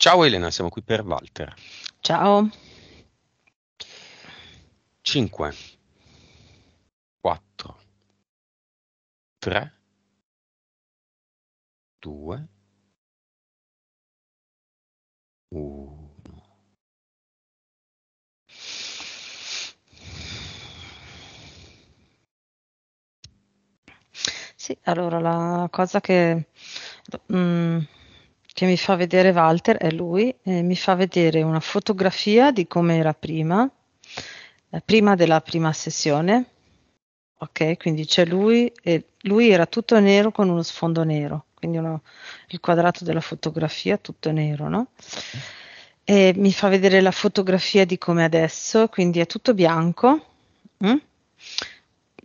Ciao Elena, siamo qui per Walter. Ciao. 5, 4, 3, 2, 1. Sì, allora la cosa che... Mh, mm, che mi fa vedere Walter è lui, eh, mi fa vedere una fotografia di come era prima, eh, prima della prima sessione. Ok, quindi c'è lui e lui era tutto nero con uno sfondo nero, quindi uno, il quadrato della fotografia tutto nero, no? E mi fa vedere la fotografia di come adesso, quindi è tutto bianco. Mm?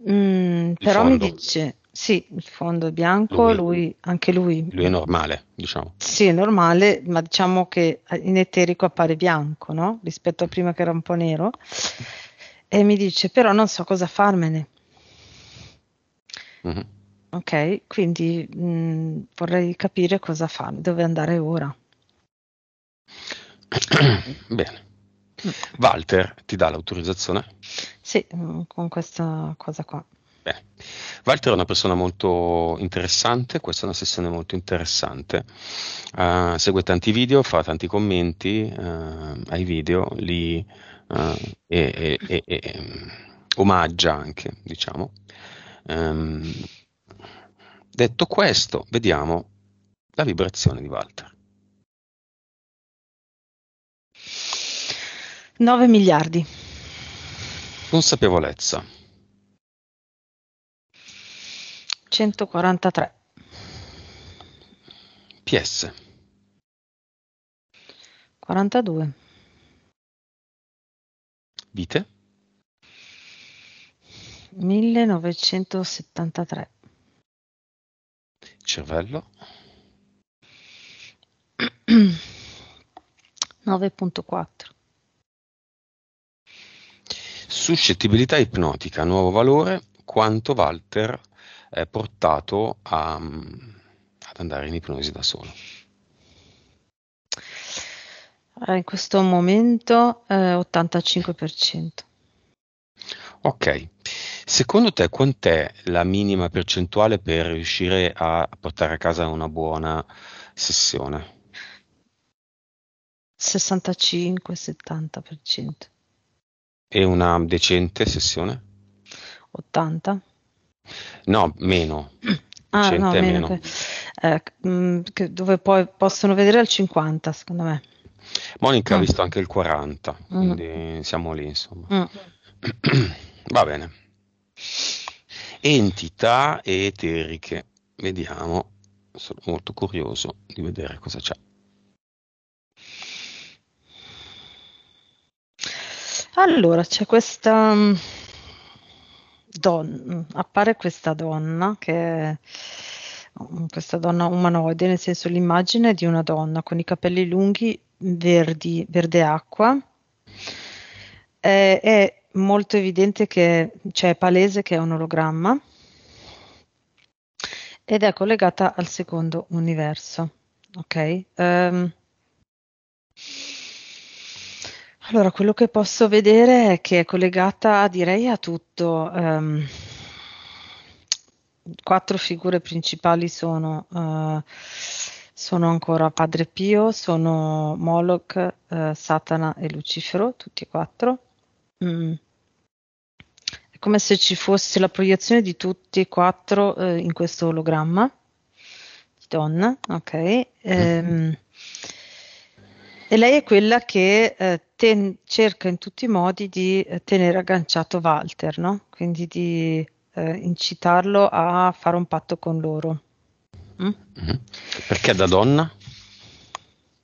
Mm, però fondo. mi dice sì, il fondo è bianco, lui, lui, anche lui. Lui è normale, diciamo. Sì, è normale, ma diciamo che eh, in eterico appare bianco, no? Rispetto a prima che era un po' nero. E mi dice, però non so cosa farmene. Mm-hmm. Ok, quindi mh, mm, vorrei capire cosa fare, dove andare ora. Bene. Mm. Walter ti dà l'autorizzazione? Sì, mm, con questa cosa qua. Beh, Walter è una persona molto interessante, questa è una sessione molto interessante, uh, segue tanti video, fa tanti commenti uh, ai video, li uh, e, e, e, mm, omaggia anche, diciamo. Um, detto questo, vediamo la vibrazione di Walter. 9 miliardi. Consapevolezza. 143. PS. 42. Vite. 1973. Cervello. 9.4. Suscettibilità ipnotica, nuovo valore, quanto Walter è portato a, mm, ad andare in ipnosi da solo? Ah, in questo momento eh, 85%. Ok, secondo te quant'è la minima percentuale per riuscire a portare a casa una buona sessione? 65-70%. E una decente sessione? 80. No, meno. Ah, no, meno. meno. eh, mm, dove poi possono vedere il 50, secondo me. Monica mm. ha visto anche il 40, mm. quindi siamo lì, insomma. Mm. Va bene. Entità eteriche. Vediamo, sono molto curioso di vedere cosa c'è. Allora, c'è questa mm, don- appare questa donna che questa donna umanoide, nel senso l'immagine di una donna con i capelli lunghi verdi, verde acqua. Eh, è molto evidente che c'è cioè palese che è un ologramma ed è collegata al secondo universo. Ok? Um, allora, quello che posso vedere è che è collegata, direi, a tutto. Ehm, quattro figure principali sono, eh, sono, ancora Padre Pio, sono Moloch, eh, Satana e Lucifero, tutti e quattro. Mm. È come se ci fosse la proiezione di tutti e quattro eh, in questo ologramma di donna, ok? Mm-hmm. Ehm, e lei è quella che eh, ten- cerca in tutti i modi di eh, tenere agganciato Walter, no? quindi di eh, incitarlo a fare un patto con loro. Mm? Mm-hmm. Perché da donna?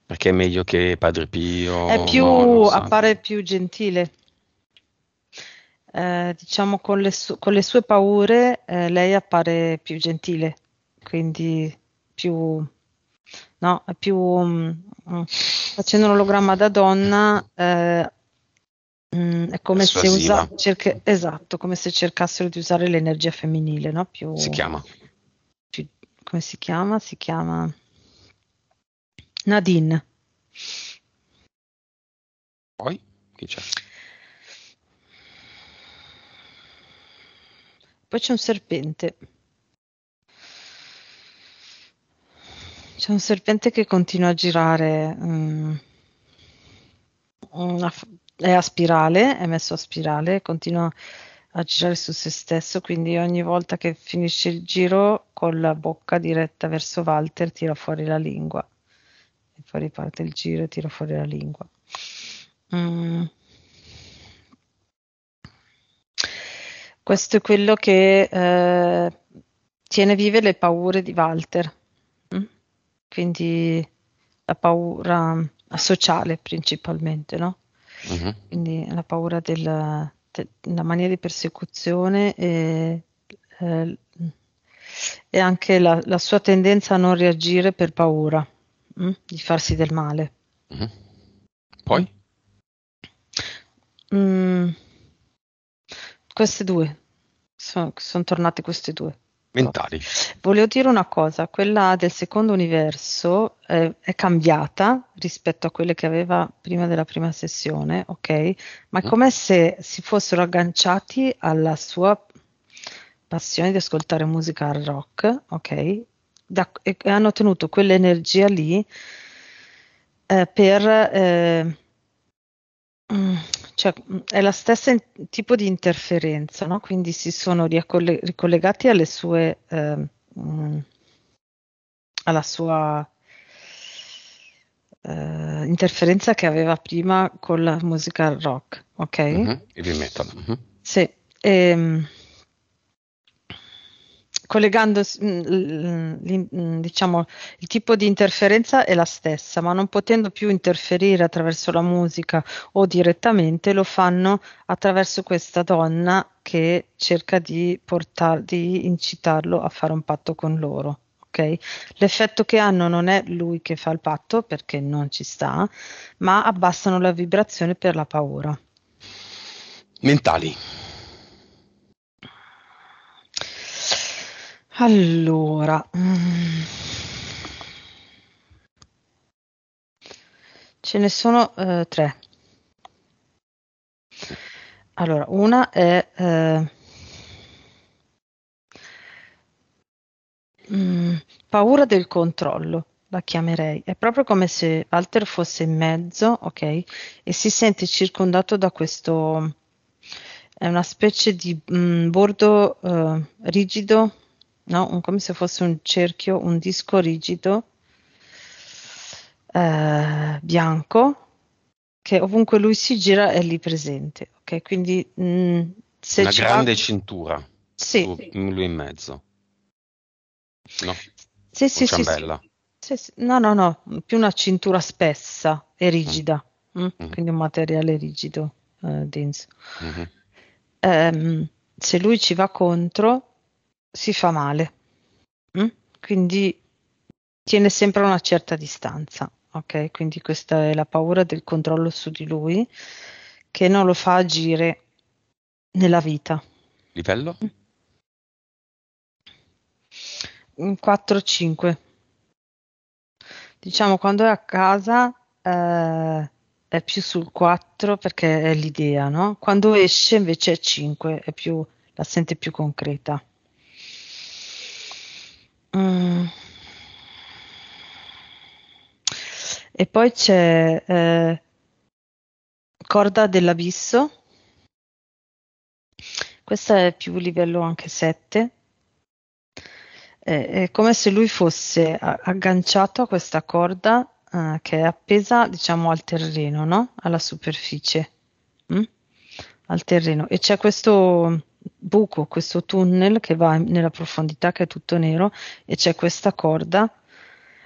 Perché è meglio che Padre Pio... È più, no, so. appare più gentile. Eh, diciamo con le, su- con le, sue paure eh, lei appare più gentile, quindi più no? È più mh, mm, mm, facendo un ologramma da donna eh, mh, mm, è come se, usa, cerca, esatto, come se cercassero di usare l'energia femminile, no? Più, si chiama. Più, come si chiama? Si chiama Nadine. Poi chi c'è? Poi c'è un serpente. C'è un serpente che continua a girare. Mm. F- è a spirale, è messo a spirale, continua a girare su se stesso, quindi ogni volta che finisce il giro con la bocca diretta verso Walter tira fuori la lingua. E poi riparte il giro e tira fuori la lingua. Mm. Questo è quello che eh, tiene vive le paure di Walter quindi la paura sociale principalmente, no? Uh-huh. Quindi la paura della, della mania di persecuzione e, eh, e anche la, la, sua tendenza a non reagire per paura mh? Mm? di farsi del male. Uh-huh. Poi? Mm. queste due, sono, sono tornate queste due mentali. Volevo dire una cosa, quella del secondo universo eh, è cambiata rispetto a quelle che aveva prima della prima sessione, ok? Ma è mm. come mm. se si fossero agganciati alla sua passione di ascoltare musica hard rock, ok? Da, e, hanno tenuto quell'energia lì eh, per... Eh, mm, cioè, mm, è la stessa in- tipo di interferenza, no? quindi si sono ricolle- ricollegati alle sue, eh, mh, mm, alla sua eh, interferenza che aveva prima con la musica rock, ok? Mm-hmm, heavy metal. Mm-hmm. Sì, e, ehm, collegando mm, mm, diciamo, il tipo di interferenza è la stessa, ma non potendo più interferire attraverso la musica o direttamente, lo fanno attraverso questa donna che cerca di, portar, di incitarlo a fare un patto con loro. Okay? L'effetto che hanno non è lui che fa il patto perché non ci sta, ma abbassano la vibrazione per la paura. Mentali. Allora, mm. ce ne sono eh, tre. Allora, una è eh, mm, paura del controllo, la chiamerei. È proprio come se Walter fosse in mezzo, ok? E si sente circondato da questo... È una specie di mh, mm, bordo eh, rigido no? come se fosse un cerchio, un disco rigido eh, bianco che ovunque lui si gira è lì presente. Ok, quindi mh, mm, se una grande va... cintura, sì, su, lui in mezzo, no? Sì, sì, sì, sì, No, no, no, più una cintura spessa e mm. rigida, mm. Mm? mm quindi un materiale rigido, eh, denso. Mm-hmm. Um, se lui ci va contro, si fa male. Mm? Quindi tiene sempre una certa distanza. Ok, quindi questa è la paura del controllo su di lui che non lo fa agire nella vita. Livello? 4-5. Mm. Diciamo quando è a casa eh, è più sul 4 perché è l'idea, no? Quando esce invece è 5, è più, la sente più concreta. Mm. E poi c'è, ehm, Corda dell'abisso. Questa è più livello anche 7. È è come se lui fosse agganciato a questa corda, uhm, che è appesa diciamo al terreno, no, alla superficie, mh, mm? al terreno e c'è questo buco, questo tunnel che va nella profondità che è tutto nero e c'è questa corda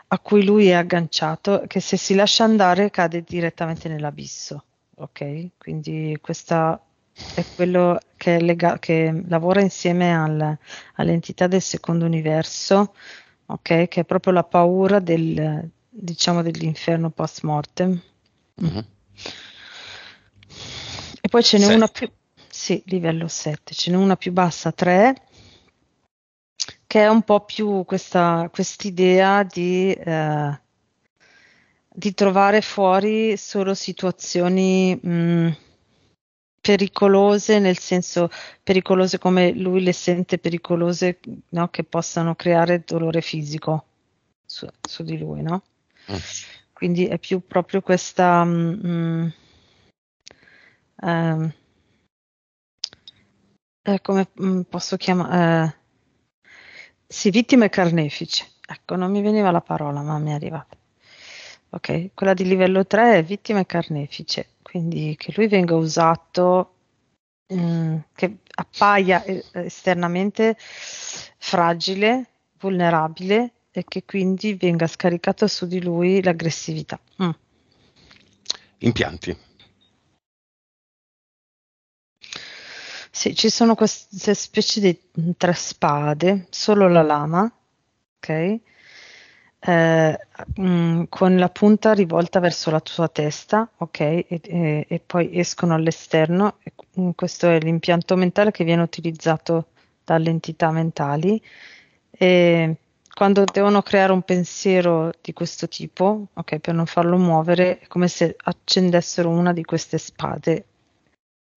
a cui lui è agganciato che se si lascia andare cade direttamente nell'abisso. Ok? Quindi questa è quello che, è lega- che lavora insieme al, all'entità del secondo universo, ok? Che è proprio la paura del, diciamo, dell'inferno post mortem. Mm-hmm. E poi ce n'è sì. una più sì, livello 7, ce n'è una più bassa, 3, che è un po' più questa idea di, eh, di, trovare fuori solo situazioni mh, mm, pericolose, nel senso pericolose come lui le sente pericolose, no? che possano creare dolore fisico su, su di lui, no? Mm. Quindi è più proprio questa... Mh, mm, mh, um, ehm, eh, come mm, posso chiamare? Eh, sì, vittime carnefici. Ecco, non mi veniva la parola, ma mi è arrivata. Ok, quella di livello 3 è vittime carnefice, quindi che lui venga usato, mh, mm, che appaia eh, esternamente fragile, vulnerabile e che quindi venga scaricata su di lui l'aggressività. Mm. Impianti. Sì, ci sono queste specie di mm, tre spade, solo la lama, ok? Eh, mh, mm, con la punta rivolta verso la tua testa, ok? E, e, e poi escono all'esterno. E, mh, mm, questo è l'impianto mentale che viene utilizzato dalle entità mentali. E quando devono creare un pensiero di questo tipo, ok, per non farlo muovere, è come se accendessero una di queste spade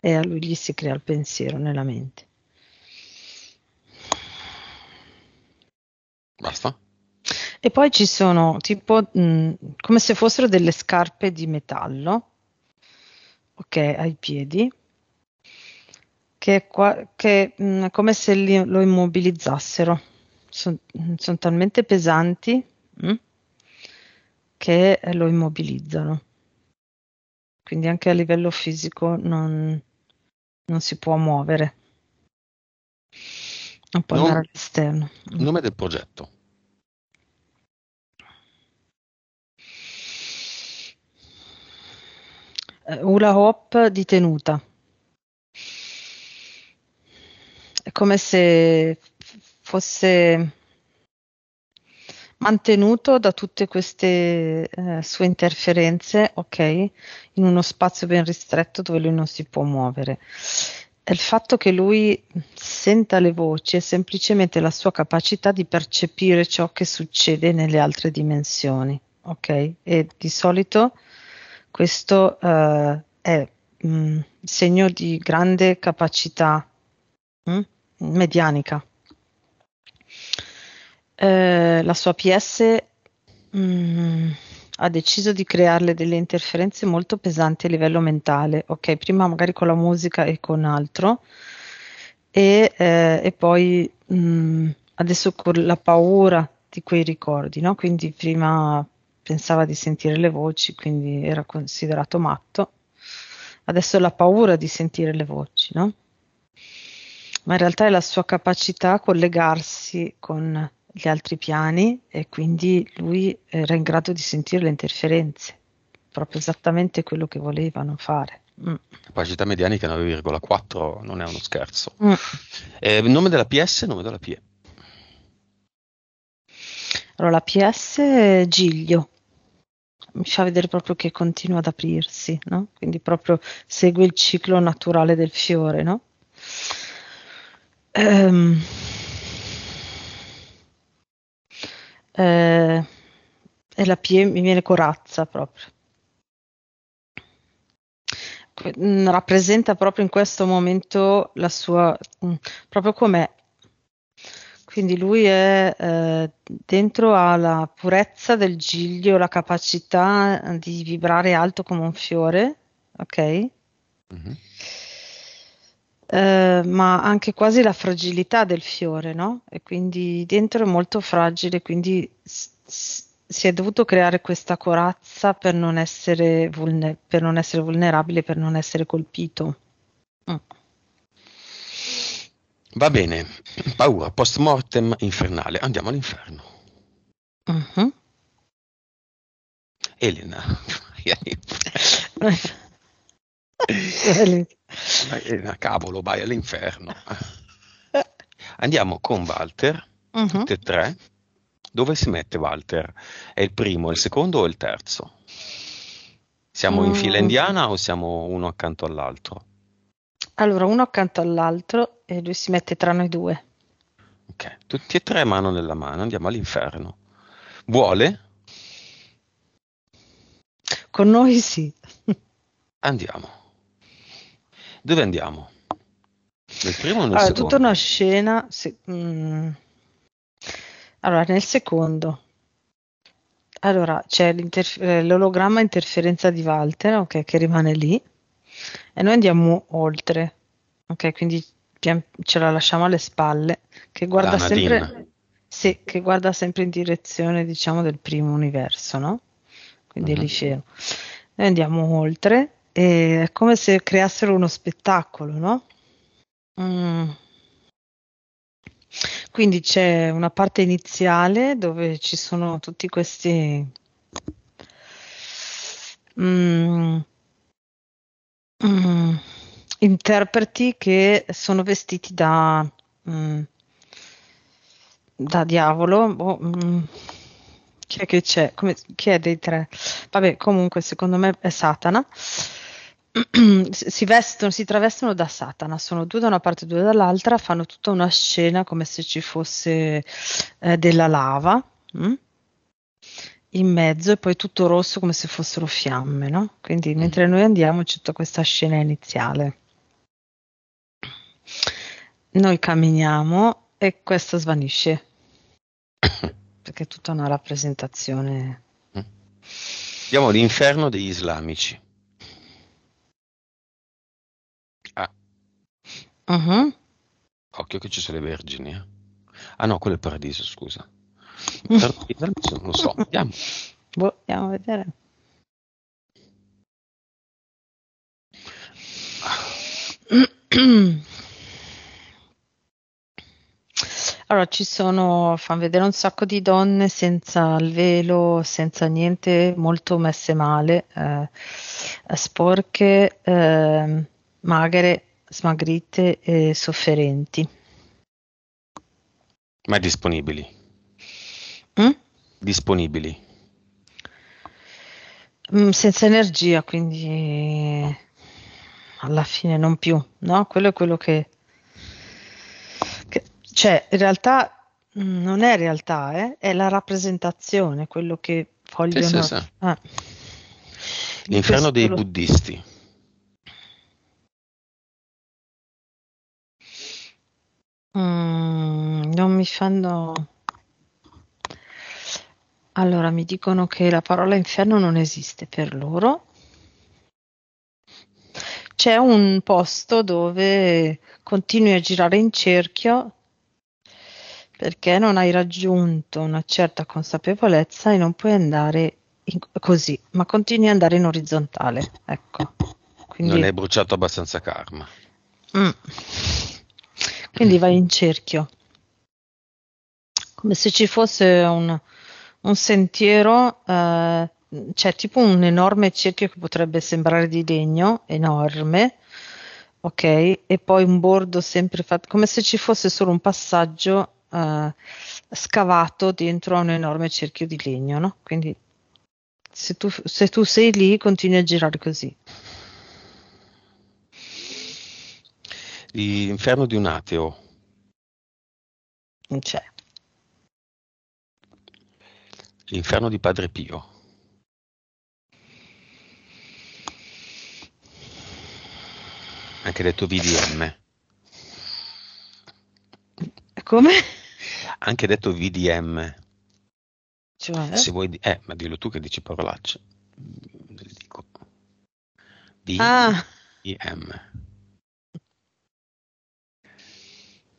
e a lui gli si crea il pensiero nella mente. Basta. E poi ci sono tipo mh, mm, come se fossero delle scarpe di metallo, ok, ai piedi, che, qua, che mh, mm, come se li, lo immobilizzassero. Sono mm, son talmente pesanti mh, che lo immobilizzano. Quindi anche a livello fisico non, non si può muovere. Non può andare all'esterno. Il Nome del progetto. Eh, Hula Hop di tenuta. È come se fosse mantenuto da tutte queste eh, sue interferenze, ok, in uno spazio ben ristretto dove lui non si può muovere. Il fatto che lui senta le voci è semplicemente la sua capacità di percepire ciò che succede nelle altre dimensioni, ok? E di solito questo eh, è un mm, segno di grande capacità mh, mm, medianica. Eh, la sua PS mm, ha deciso di crearle delle interferenze molto pesanti a livello mentale, ok, prima magari con la musica e con altro, e, eh, e poi mm, adesso con la paura di quei ricordi, no? quindi prima pensava di sentire le voci, quindi era considerato matto, adesso la paura di sentire le voci, no? ma in realtà è la sua capacità a collegarsi con gli altri piani e quindi lui eh, era in grado di sentire le interferenze, proprio esattamente quello che volevano fare. Mm. Capacità medianica 9,4 non è uno scherzo. Mm. Eh, nome della PS, nome della PE. Allora, la PS Giglio. Mi fa vedere proprio che continua ad aprirsi, no? Quindi proprio segue il ciclo naturale del fiore, no? Ehm. Um eh, e la P mi viene corazza proprio. Mm, rappresenta proprio in questo momento la sua, mm, proprio com'è. Quindi lui è eh, dentro alla purezza del giglio, la capacità di vibrare alto come un fiore, ok? Mm-hmm eh, ma anche quasi la fragilità del fiore, no? E quindi dentro è molto fragile, quindi s- si è dovuto creare questa corazza per non essere, vulner- per non essere vulnerabile, per non essere colpito. Mm. Va bene, paura, post mortem infernale, andiamo all'inferno. Uh-huh. Elena, vai all'inferno. Eh, cavolo, vai all'inferno. Andiamo con Walter, uh-huh. tutti e tre. Dove si mette Walter? È il primo, il secondo o il terzo? Siamo in mm. fila indiana o siamo uno accanto all'altro? Allora, uno accanto all'altro e lui si mette tra noi due. Ok, tutti e tre mano nella mano, andiamo all'inferno. Vuole? Con noi sì. andiamo. Dove andiamo? Nel primo o nel allora, secondo? Tutta una scena. Se, mh, mm. allora, nel secondo. Allora, c'è eh, l'ologramma interferenza di Walter, ok, che rimane lì, e noi andiamo oltre, ok? Quindi pian, ce la lasciamo alle spalle, che guarda, sempre, sì, che guarda sempre, in direzione, diciamo, del primo universo, no? Quindi uh-huh. è lì mhm. scemo. Noi andiamo oltre, è come se creassero uno spettacolo, no? Mm. Quindi c'è una parte iniziale dove ci sono tutti questi... Mm. Mm. interpreti che sono vestiti da, mm, da diavolo. Oh, chi è che c'è? Come, chi è dei tre? Vabbè, comunque, secondo me è Satana. si vestono, si travestono da Satana, sono due da una parte e due dall'altra, fanno tutta una scena come se ci fosse eh, della lava mh? Mm, in mezzo e poi tutto rosso come se fossero fiamme, no? Quindi mm. mentre noi andiamo c'è tutta questa scena iniziale. Noi camminiamo e questo svanisce perché è tutta una rappresentazione. Mm. Diamo l'inferno degli islamici. Mh-mh. Occhio che ci sono le vergini, eh. Ah no, quello è il paradiso, scusa. Paradiso, non lo so, vediamo. Boh, andiamo a vedere. Allora, ci sono, fanno vedere un sacco di donne senza il velo, senza niente, molto messe male, eh, sporche, eh, magre, smagrite e sofferenti. Ma disponibili. Mm? Disponibili. Mm, senza energia, quindi alla fine non più, no? Quello è quello che... che cioè, in realtà mm, non è realtà, eh? è la rappresentazione, quello che vogliono... Sì, sì, sì. Ah. L'inferno dei lo... Mm, non mi fanno Allora, mi dicono che la parola inferno non esiste per loro. C'è un posto dove continui a girare in cerchio perché non hai raggiunto una certa consapevolezza e non puoi andare in così, ma continui ad andare in orizzontale, ecco. Quindi Non hai bruciato abbastanza karma. Mh. Mm. Quindi eh, vai in cerchio, come se ci fosse un, un sentiero, eh, c'è tipo un enorme cerchio che potrebbe sembrare di legno, enorme, ok, e poi un bordo sempre fatto, come se ci fosse solo un passaggio eh, scavato dentro a un enorme cerchio di legno, no? Quindi se tu, se tu sei lì continui a girare così. L'inferno di un ateo. Non c'è. L'inferno di Padre Pio. Anche detto VDM. Come? Anche detto VDM. Cioè? Se vuoi, eh, ma dillo tu che dici parolacce. Dico. VDM. Ah.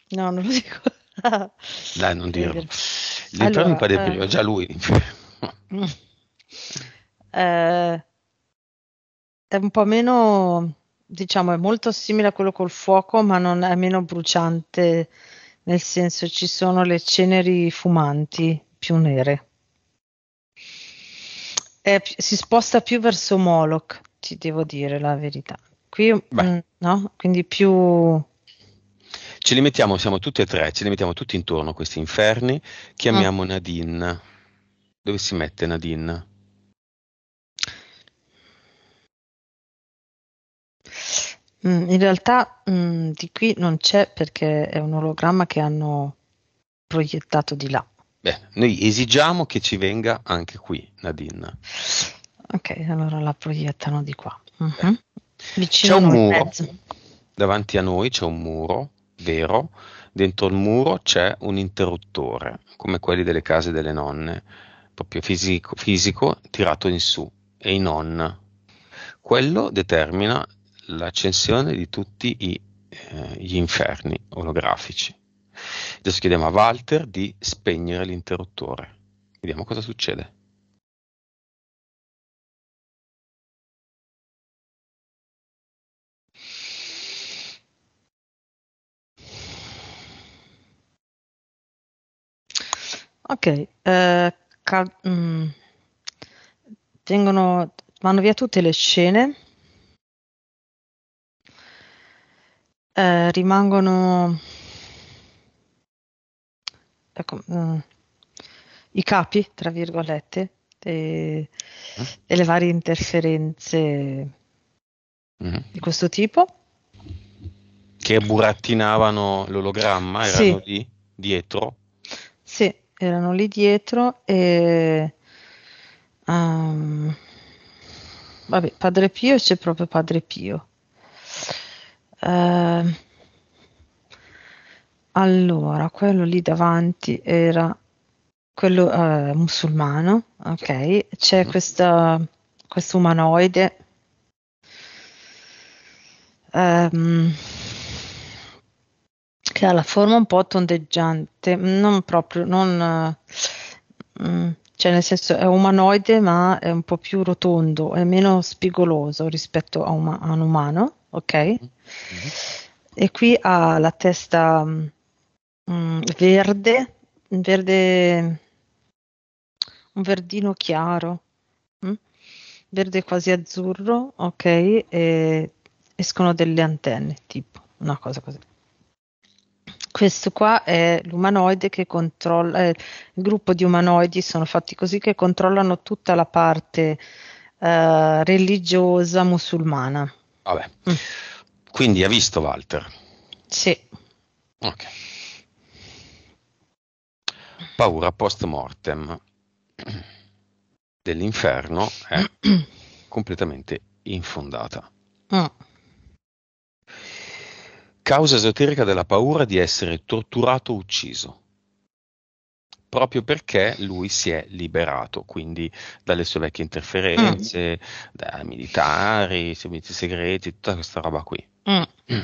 No, non lo dico. Dai, non dirlo. Allora, L'Italia allora, eh, prima, eh, già lui. eh, è un po' meno, diciamo, è molto simile a quello col fuoco, ma non è meno bruciante, nel senso ci sono le ceneri fumanti più nere. È, si sposta più verso Moloch, ti devo dire la verità. Qui, mh, mm, no? Quindi più ce li mettiamo, siamo tutti e tre, ce li mettiamo tutti intorno a questi inferni, chiamiamo ah. Nadine. Dove si mette Nadine? Mm, in realtà mh, mm, di qui non c'è perché è un ologramma che hanno proiettato di là. Bene, noi esigiamo che ci venga anche qui Nadine. Ok, allora la proiettano di qua. Uh-huh. Vicino c'è un muro, mezzo. davanti a noi c'è un muro vero, dentro il muro c'è un interruttore, come quelli delle case delle nonne, proprio fisico, fisico tirato in su e in on. Quello determina l'accensione di tutti i, eh, gli inferni olografici. Adesso chiediamo a Walter di spegnere l'interruttore. Vediamo cosa succede. Ok, eh, cal- mm. Vengono, vanno via tutte le scene, eh, rimangono ecco, mm, i capi, tra virgolette, de- eh? delle varie interferenze mm. di questo tipo. Che burattinavano l'ologramma, erano sì. lì dietro. Sì erano lì dietro e um, vabbè, Padre Pio c'è proprio Padre Pio. Uh, allora, quello lì davanti era quello uh, musulmano, ok? C'è mm. questa, questo umanoide. Um, che ha la forma un po' tondeggiante, non proprio, non, eh, mm, cioè nel senso è umanoide ma è un po' più rotondo, è meno spigoloso rispetto a, uma, a un umano, ok? Mm-hmm. E qui ha la testa mm, mm verde, verde, un verdino chiaro, mm? verde quasi azzurro, ok? E escono delle antenne tipo una cosa così questo qua è l'umanoide che controlla, eh, il gruppo di umanoidi sono fatti così che controllano tutta la parte eh, religiosa musulmana. Vabbè. Mm. Quindi ha visto Walter? Sì. Ok. Paura post mortem dell'inferno è completamente infondata. Oh. Causa esoterica della paura di essere torturato o ucciso proprio perché lui si è liberato, quindi dalle sue vecchie interferenze, mm. da militari, servizi segreti, tutta questa roba qui. Mm. Mm.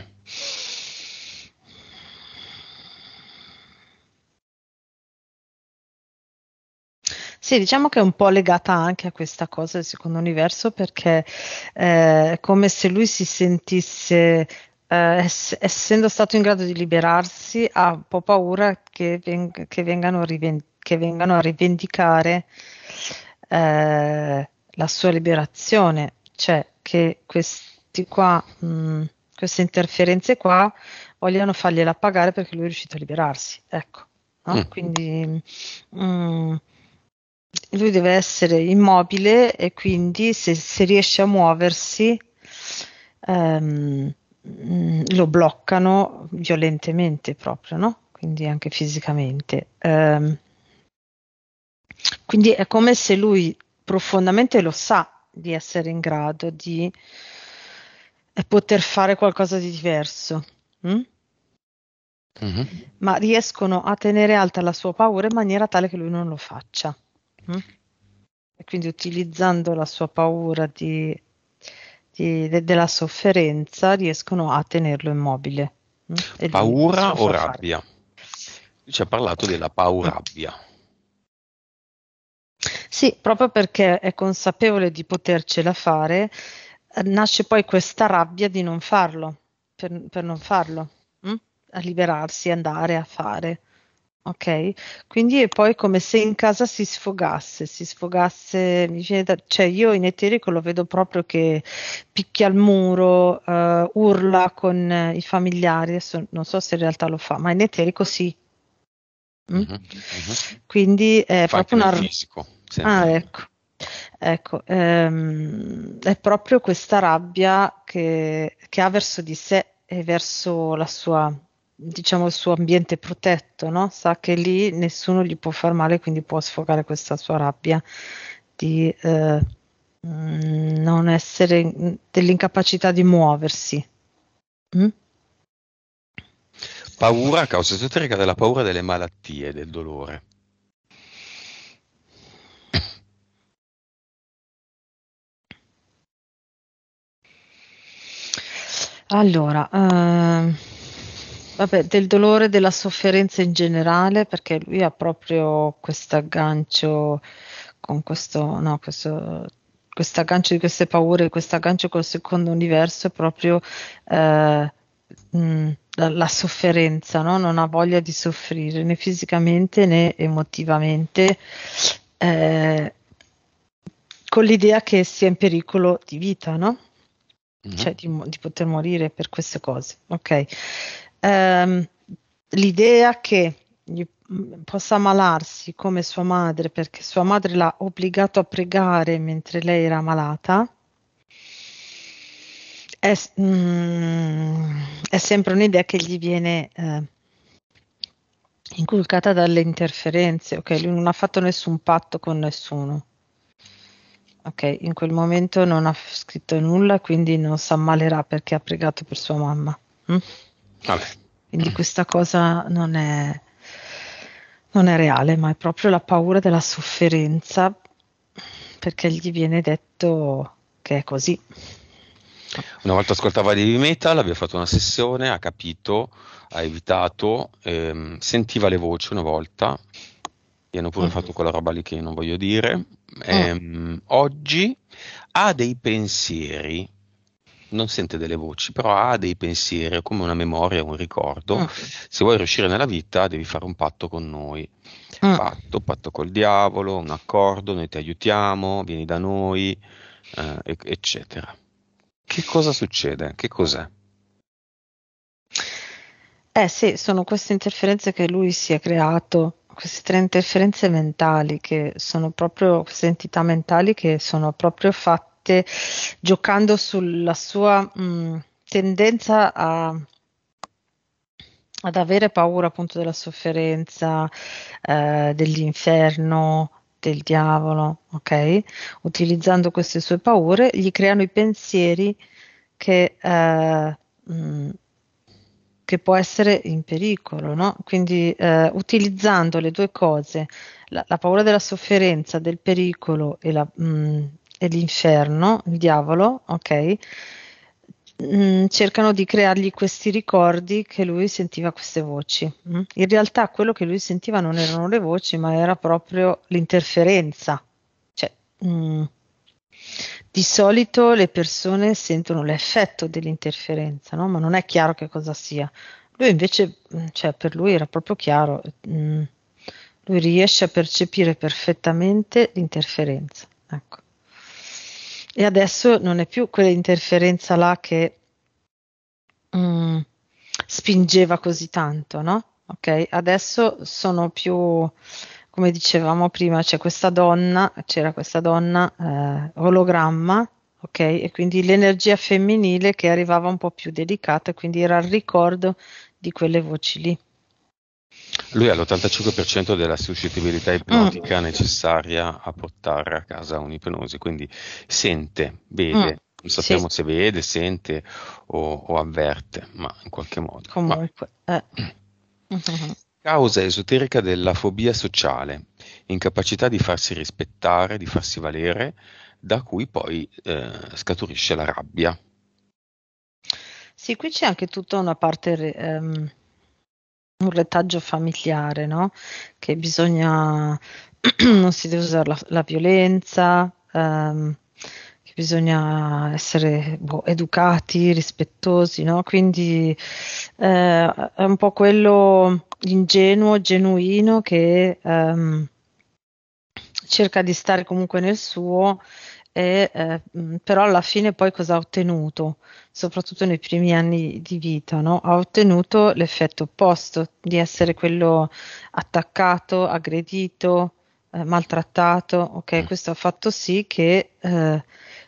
Sì, diciamo che è un po' legata anche a questa cosa del secondo universo perché eh, è come se lui si sentisse eh, ess- essendo stato in grado di liberarsi, ha un po' paura che, veng- che, vengano, riven- che vengano, a rivendicare eh, la sua liberazione, cioè che questi qua, mh, mm, queste interferenze qua vogliono fargliela pagare perché lui è riuscito a liberarsi, ecco. No? Mm. Quindi mh, mm, lui deve essere immobile e quindi se, se riesce a muoversi, ehm, Mm, lo bloccano violentemente proprio, no? quindi anche fisicamente. Um, quindi è come se lui profondamente lo sa di essere in grado di eh, poter fare qualcosa di diverso. Hm? Mm-hmm. Ma riescono a tenere alta la sua paura in maniera tale che lui non lo faccia. Hm? E quindi utilizzando la sua paura di di, de, della sofferenza riescono a tenerlo immobile. Mh? Mm? Paura o rabbia? Ci ha parlato della paura-rabbia. Sì, proprio perché è consapevole di potercela fare, eh, nasce poi questa rabbia di non farlo, per, per non farlo, mh? Mm? a liberarsi, andare a fare. Ok, quindi è poi come se in casa si sfogasse, si sfogasse, da, cioè io in eterico lo vedo proprio che picchia il muro, uh, urla con eh, i familiari, adesso non so se in realtà lo fa, ma in eterico sì. Mm? Uh-huh, Quindi è eh, fa proprio una... Fisico, sempre. ah, ecco. Ecco, ehm, è proprio questa rabbia che, che ha verso di sé e verso la sua diciamo, il suo ambiente protetto, no? sa che lì nessuno gli può far male, quindi può sfogare questa sua rabbia di eh, mm, non essere, dell'incapacità di muoversi. Mm? Paura, causa esoterica della paura delle malattie, del dolore. Allora, eh... Vabbè, del dolore, della sofferenza in generale, perché lui ha proprio questo aggancio con questo, no, questo questo aggancio di queste paure, questo aggancio col secondo universo è proprio eh, mh, mm, la, la, sofferenza, no? non ha voglia di soffrire né fisicamente né emotivamente, eh, con l'idea che sia in pericolo di vita, no? mm-hmm. cioè di, di, poter morire per queste cose. Ok, ehm, l'idea che gli possa ammalarsi come sua madre perché sua madre l'ha obbligato a pregare mentre lei era malata è, mm, è sempre un'idea che gli viene eh, inculcata dalle interferenze, ok? Lui non ha fatto nessun patto con nessuno. Ok, in quel momento non ha scritto nulla, quindi non si ammalerà perché ha pregato per sua mamma. Mm? Vabbè. Quindi questa cosa non è, non è reale, ma è proprio la paura della sofferenza perché gli viene detto che è così. Una volta ascoltava heavy metal, abbiamo fatto una sessione, ha capito, ha evitato, ehm, sentiva le voci una volta, gli hanno pure mm. fatto quella roba lì che non voglio dire. Mm. Ehm, oggi ha dei pensieri non sente delle voci, però ha dei pensieri, come una memoria, un ricordo. Ah. Se vuoi riuscire nella vita devi fare un patto con noi. Ah. Patto, patto col diavolo, un accordo, noi ti aiutiamo, vieni da noi, eh, eccetera. Che cosa succede? Che cos'è? Eh sì, sono queste interferenze che lui si è creato, queste tre interferenze mentali che sono proprio, queste entità mentali che sono proprio fatte fatte giocando sulla sua mh, mm, tendenza a, ad avere paura appunto della sofferenza, eh, dell'inferno, del diavolo, ok? Utilizzando queste sue paure, gli creano i pensieri che, eh, mh, mm, che può essere in pericolo, no? Quindi eh, utilizzando le due cose, la, la, paura della sofferenza, del pericolo e la, mh, mm, e l'inferno, il diavolo, ok, mm, cercano di creargli questi ricordi che lui sentiva queste voci. Mm? In realtà quello che lui sentiva non erano le voci, ma era proprio l'interferenza. Cioè, mh, mm, di solito le persone sentono l'effetto dell'interferenza, no? ma non è chiaro che cosa sia. Lui invece, cioè, per lui era proprio chiaro, mh, lui riesce a percepire perfettamente l'interferenza. Ecco. E adesso non è più quell'interferenza là che mm, spingeva così tanto, no? Ok, adesso sono più, come dicevamo prima, c'è questa donna, c'era questa donna eh, ologramma, ok? E quindi l'energia femminile che arrivava un po' più delicata, quindi era il ricordo di quelle voci lì. Lui ha l'85% della suscettibilità mm. ipnotica mm. necessaria a portare a casa un'ipnosi, quindi sente, vede, mm. non sappiamo sì. se vede, sente o, o, avverte, ma in qualche modo. Comunque. Ma... Eh. Causa esoterica della fobia sociale, incapacità di farsi rispettare, di farsi valere, da cui poi eh, scaturisce la rabbia. Sì, qui c'è anche tutta una parte... Um un retaggio familiare, no? che bisogna, non si deve usare la, la violenza, ehm, che bisogna essere boh, educati, rispettosi, no? quindi eh, è un po' quello ingenuo, genuino che ehm, cerca di stare comunque nel suo e, eh, mm, però alla fine poi cosa ha ottenuto, soprattutto nei primi anni di vita, no? ha ottenuto l'effetto opposto di essere quello attaccato, aggredito, eh, maltrattato, ok? Mm. Questo ha fatto sì che eh,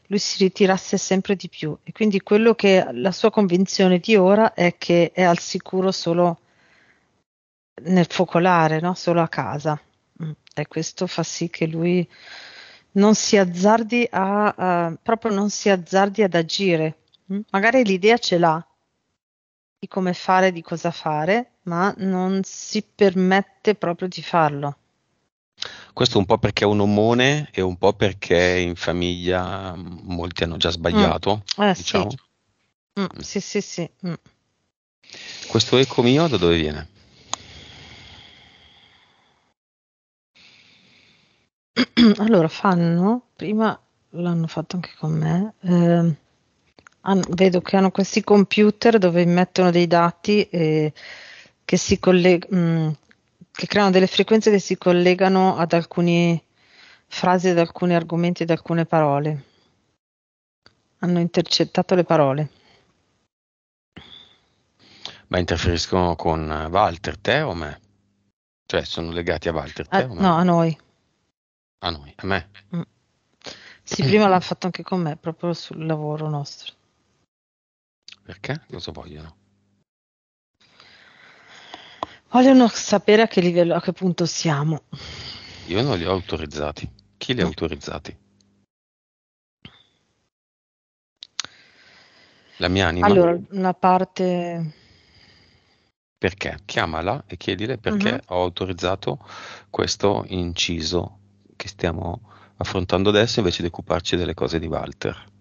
lui si ritirasse sempre di più e quindi quello che la sua convinzione di ora è che è al sicuro solo nel focolare, no? solo a casa. Mm, e questo fa sì che lui non si azzardi a uh, proprio non si azzardi ad agire. Mm? Magari l'idea ce l'ha di come fare, di cosa fare, ma non si permette proprio di farlo. Questo un po' perché è un omone e un po' perché in famiglia molti hanno già sbagliato. Mm. Eh, diciamo. sì. Mm, sì. sì, sì, mm. Questo eco mio da dove viene? Allora fanno prima l'hanno fatto anche con me, ehm, han vedo che hanno questi computer dove mettono dei dati e eh, che si collegano mm, che creano delle frequenze che si collegano ad alcune frasi, ad alcuni argomenti, ad alcune parole. Hanno intercettato le parole. Ma interferiscono con eh, Walter, te o me? Cioè sono legati a Walter, te A eh, o me? no, a noi. A noi, a me. Mm. Sì, prima l'ha fatto anche con me, proprio sul lavoro nostro. Perché? Cosa vogliono? Vogliono sapere a che livello, a che punto siamo. Io non li ho autorizzati. Chi li ha mm. autorizzati? La mia anima. Allora, una parte. Perché? Chiamala e chiedile perché uh-huh. ho autorizzato questo inciso che stiamo affrontando adesso invece di occuparci delle cose di Walter.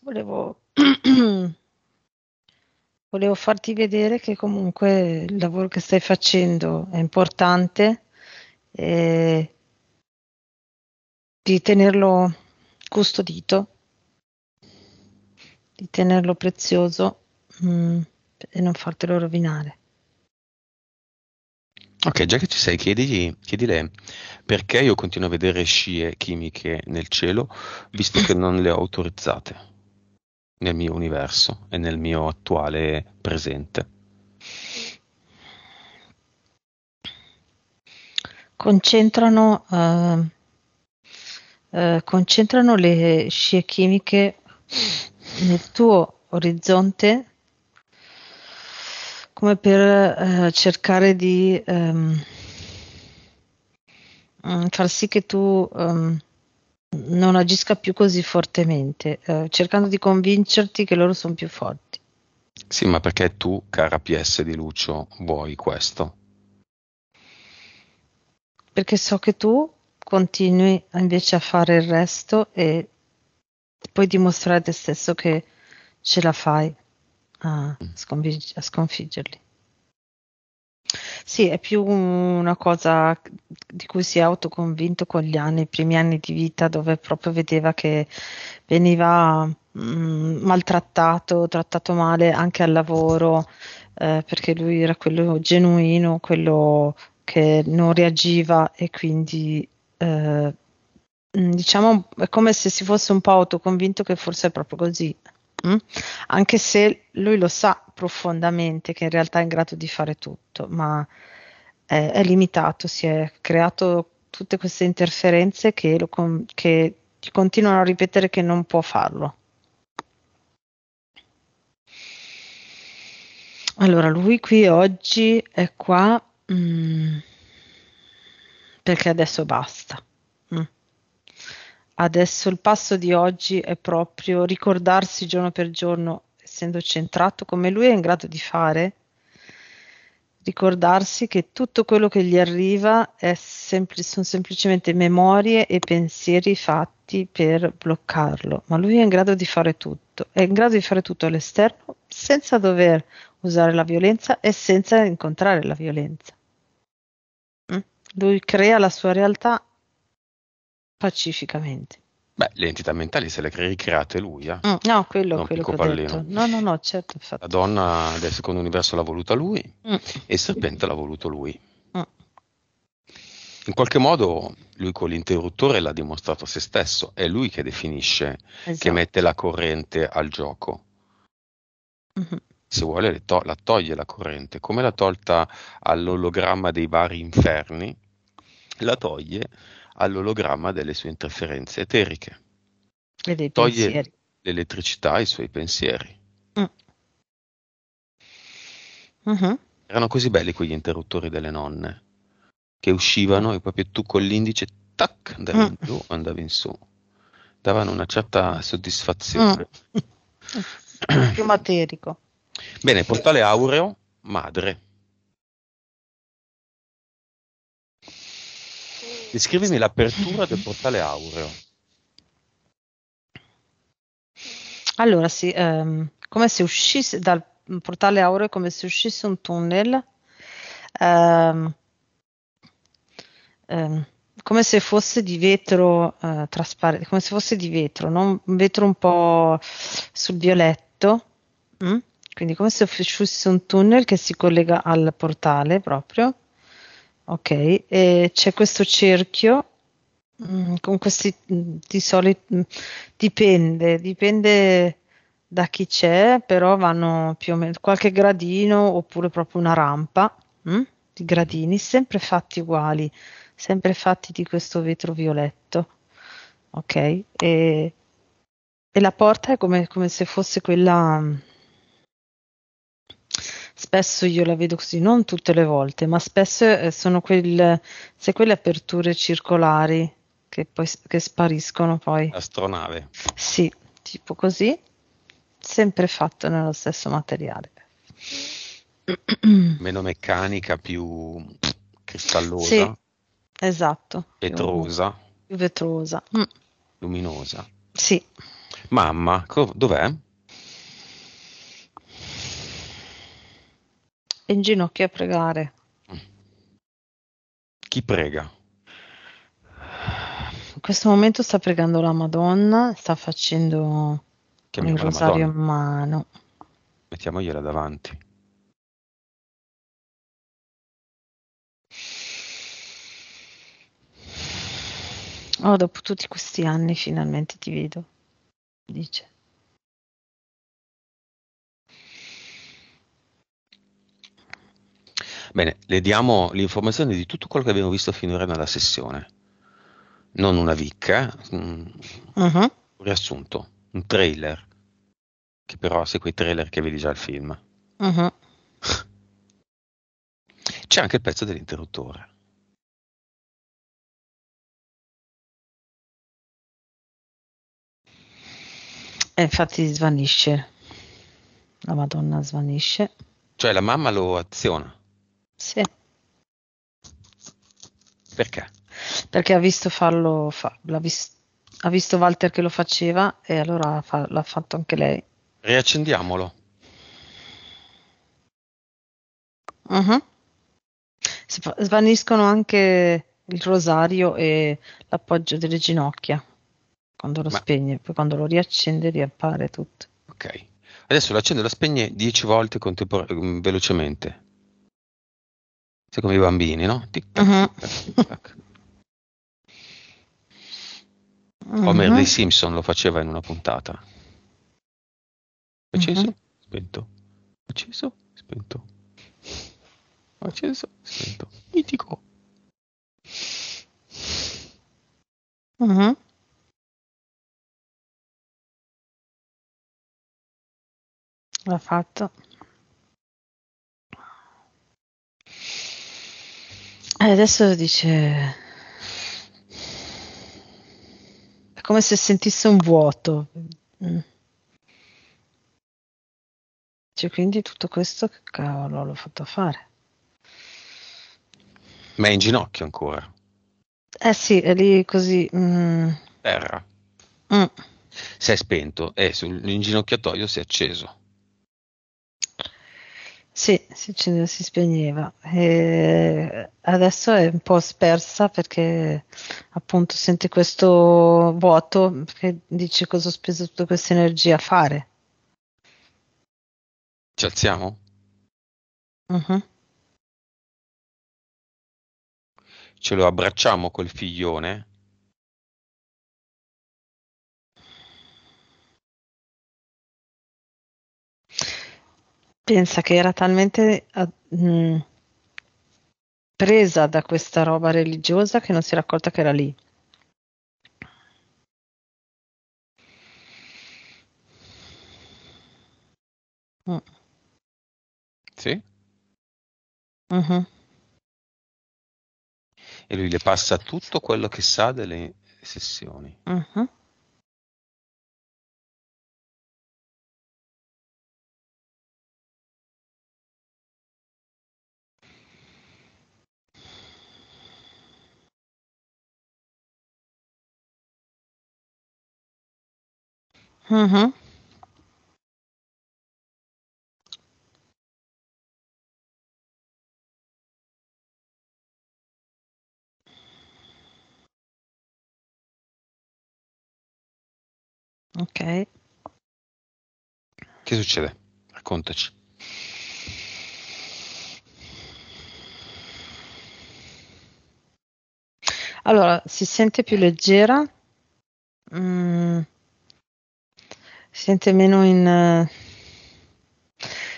Volevo, volevo farti vedere che comunque il lavoro che stai facendo è importante e di tenerlo custodito, di tenerlo prezioso. Mm e non fartelo rovinare. Ok, già che ci sei, chiedigli, chiedile perché io continuo a vedere scie chimiche nel cielo, visto che non le ho autorizzate nel mio universo e nel mio attuale presente. Concentrano, uh, uh, concentrano le scie chimiche nel tuo orizzonte come per eh, cercare di ehm, mm, far sì che tu ehm, non agisca più così fortemente, eh, cercando di convincerti che loro sono più forti. Sì, ma perché tu, cara PS di Lucio, vuoi questo? Perché so che tu continui invece a fare il resto e puoi dimostrare a te stesso che ce la fai a, mm. sconfig- a sconfiggerli. Sì, è più una cosa di cui si è autoconvinto con gli anni, i primi anni di vita, dove proprio vedeva che veniva mh, mm, maltrattato, trattato male anche al lavoro, eh, perché lui era quello genuino, quello che non reagiva e quindi eh, mm, diciamo è come se si fosse un po' autoconvinto che forse è proprio così. Mm? Anche se lui lo sa profondamente che in realtà è in grado di fare tutto, ma è, eh, è limitato, si è creato tutte queste interferenze che, lo con, che continuano a ripetere che non può farlo. Allora, lui qui oggi è qua mh, mm, perché adesso basta adesso il passo di oggi è proprio ricordarsi giorno per giorno, essendo centrato come lui è in grado di fare, ricordarsi che tutto quello che gli arriva sempl- sono semplicemente memorie e pensieri fatti per bloccarlo, ma lui è in grado di fare tutto, è in grado di fare tutto all'esterno senza dover usare la violenza e senza incontrare la violenza. Mm? Lui crea la sua realtà pacificamente. Beh, le entità mentali se le ha ricreate lui, eh? mm, no, quello, non quello che ho detto. No, no, no, certo, infatti. La donna del secondo universo l'ha voluta lui mm. e il serpente l'ha voluto lui. Mm. In qualche modo lui con l'interruttore l'ha dimostrato a se stesso, è lui che definisce, esatto. che mette la corrente al gioco. Mm-hmm. Se vuole to- la toglie la corrente, come l'ha tolta all'ologramma dei vari inferni, la toglie all'ologramma delle sue interferenze eteriche. E dei Toglie pensieri. l'elettricità ai suoi pensieri. Mm. Mm-hmm. Erano così belli quegli interruttori delle nonne che uscivano e proprio tu con l'indice tac andavi mm. in giù, andavi in su. Davano una certa soddisfazione. Mm. Più materico. Bene, portale aureo, madre. Descrivimi l'apertura del portale aureo. Allora, sì, um, come se uscisse dal portale aureo, come se uscisse un tunnel, um, um, come se fosse di vetro uh, eh, trasparente, come se fosse di vetro, no? un vetro un po' sul violetto, mh? Mm? quindi come se uscisse un tunnel che si collega al portale proprio Ok, e c'è questo cerchio mm, con questi mm, di solito mm, dipende, dipende da chi c'è, però vanno più o meno qualche gradino oppure proprio una rampa di gradini, sempre fatti uguali, sempre fatti di questo vetro violetto. Ok, e, e la porta è come, come se fosse quella spesso io la vedo così, non tutte le volte, ma spesso eh, sono quel, se quelle aperture circolari che poi che spariscono poi. Astronave. Sì, tipo così, sempre fatto nello stesso materiale. Meno meccanica, più cristallosa. Sì, esatto. Vetrosa. Più vetrosa. Mm. Luminosa. Sì. Mamma, co- dov'è? in ginocchio a pregare. Chi prega? In questo momento sta pregando la Madonna, sta facendo Chiamiamo il rosario in mano. Mettiamogliela davanti. Oh, dopo tutti questi anni finalmente ti vedo, dice. Bene, le diamo l'informazione di tutto quello che abbiamo visto finora nella sessione. Non una vicca, un uh-huh. riassunto, un trailer, che però segue i trailer che vedi già il film. Uh-huh. C'è anche il pezzo dell'interruttore. E eh, infatti svanisce. La Madonna svanisce. Cioè la mamma lo aziona. Sì. Perché? Perché ha visto farlo, fa, vis, ha visto Walter che lo faceva e allora fa, l'ha fatto anche lei. Riaccendiamolo. Uh-huh. Svaniscono anche il rosario e l'appoggio delle ginocchia quando lo Ma... spegne, poi quando lo riaccende riappare tutto. Ok, adesso lo accende e lo spegne 10 volte contempor- mm, velocemente. Sei come i bambini, no? Tic-tac, uh-huh. Mm-hmm. tic-tac. Uh-huh. Homer di mm-hmm. Simpson lo faceva in una puntata. Acceso, uh-huh. spento. Acceso, spento. Acceso, spento. Mitico. Uh-huh. L'ha fatto. E eh, adesso dice... È come se sentisse un vuoto. Cioè, quindi tutto questo che cavolo l'ho fatto fare? Ma è in ginocchio ancora. Eh sì, è lì così. Mm. Terra. Mm. Si è spento e eh, sull'inginocchiatoio si è acceso. Sì, si, si spegneva. E adesso è un po' spersa perché appunto senti questo vuoto che dici cosa ho speso tutta questa energia a fare. Ci alziamo? Uh-huh. Ce lo abbracciamo col figlione? pensa che era talmente mh, eh, mm, presa da questa roba religiosa che non si era accorta che era lì. Mm. Sì? Uh-huh. E lui le passa tutto quello che sa delle sessioni. Uh-huh. Mm-hmm. Ok. Che succede? Raccontaci. Allora, si sente più leggera, mm, si sente meno in... Eh,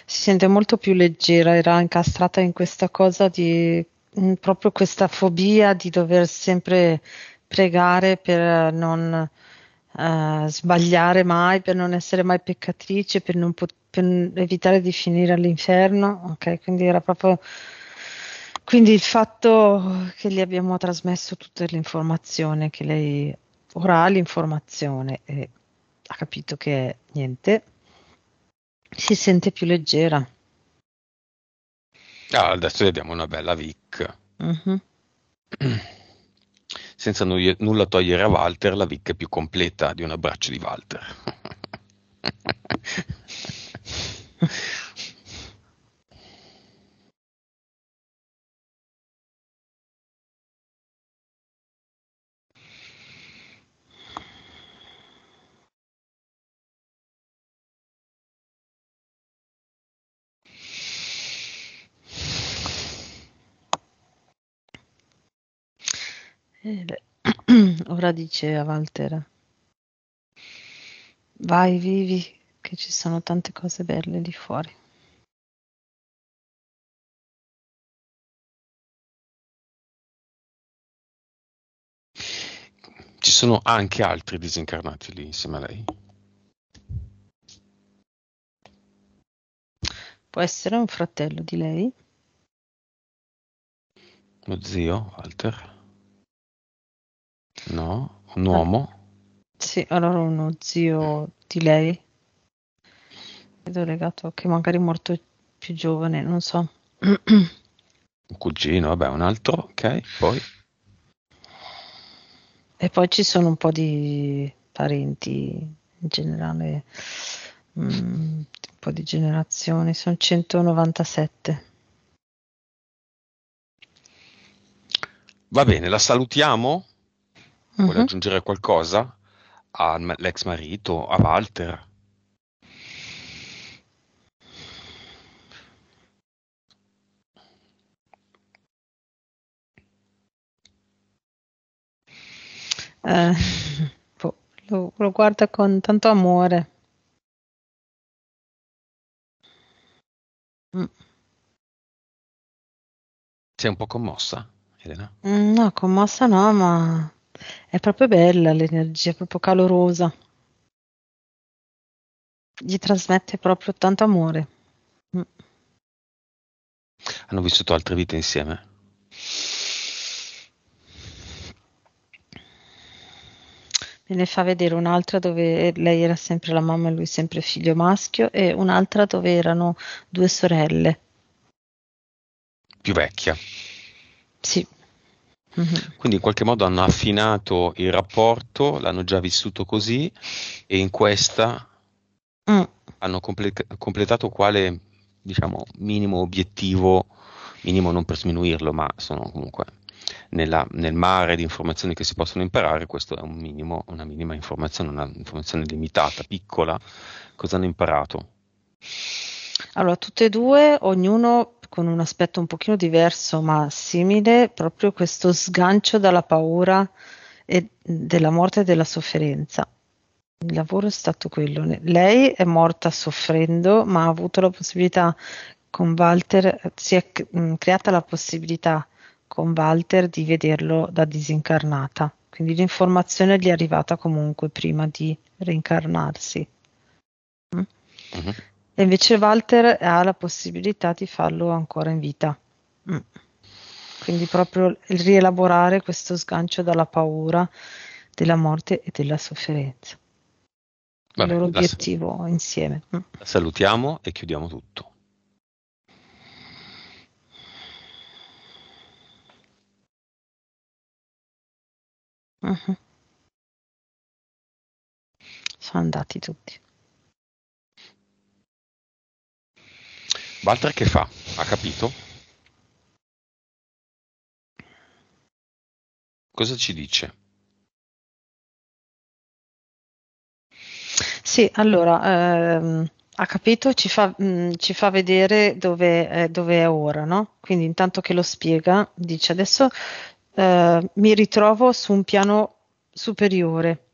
si sente molto più leggera, era incastrata in questa cosa di mm, proprio questa fobia di dover sempre pregare per non uh, sbagliare mai, per non essere mai peccatrice, per, pot- per evitare di finire all'inferno. Ok, quindi era proprio quindi il fatto che gli abbiamo trasmesso tutte le informazioni che lei ora ha l'informazione e ha capito che niente, si sente più leggera. Ah, adesso vediamo una bella Vic. Uh-huh. Senza nu- nulla togliere a Walter, la Vic è più completa di un abbraccio di Walter. Eh Ora dice a Walter, vai, vivi, che ci sono tante cose belle lì fuori. Ci sono anche altri disincarnati lì insieme a lei. Può essere un fratello di lei? Lo zio, Walter. No, un uomo? Sì, allora uno zio di lei. Vedo legato che magari è morto più giovane, non so. un cugino, vabbè, un altro, ok, poi. E poi ci sono un po' di parenti in generale, mm, un po' di generazioni, sono 197. Va bene, la salutiamo? vuole uh-huh. aggiungere qualcosa all'ex marito, a Walter? Eh, boh, lo, lo, guarda con tanto amore. Mm. Sei un po' commossa, Elena? Mm, no, commossa no, ma è proprio bella l'energia, è proprio calorosa. Gli trasmette proprio tanto amore. Mm. Hanno vissuto altre vite insieme? me ne fa vedere un'altra dove lei era sempre la mamma e lui sempre figlio maschio e un'altra dove erano due sorelle. Più vecchia. Sì. Mhm. Quindi in qualche modo hanno affinato il rapporto, l'hanno già vissuto così e in questa mm. hanno comple- completato quale diciamo, minimo obiettivo, minimo non per sminuirlo, ma sono comunque nella, nel mare di informazioni che si possono imparare, questo è un minimo, una minima informazione, una informazione limitata, piccola, cosa hanno imparato? Allora, tutte e due, ognuno con un aspetto un pochino diverso ma simile, proprio questo sgancio dalla paura e della morte e della sofferenza. Il lavoro è stato quello. Lei è morta soffrendo, ma ha avuto la possibilità con Walter, si è mm, creata la possibilità con Walter di vederlo da disincarnata. Quindi l'informazione gli è arrivata comunque prima di reincarnarsi. Mm? Uh-huh. E invece Walter ha la possibilità di farlo ancora in vita. Mm. Quindi proprio rielaborare questo sgancio dalla paura della morte e della sofferenza. Vabbè, il loro obiettivo la, insieme. Mm. La salutiamo e chiudiamo tutto. Uh-huh. Sono andati tutti. Walter che fa? Ha capito? Cosa ci dice? Sì, allora ehm, ha capito, ci fa, mh, mm, ci fa vedere dove, eh, dove, è ora, no? Quindi intanto che lo spiega, dice adesso eh, mi ritrovo su un piano superiore,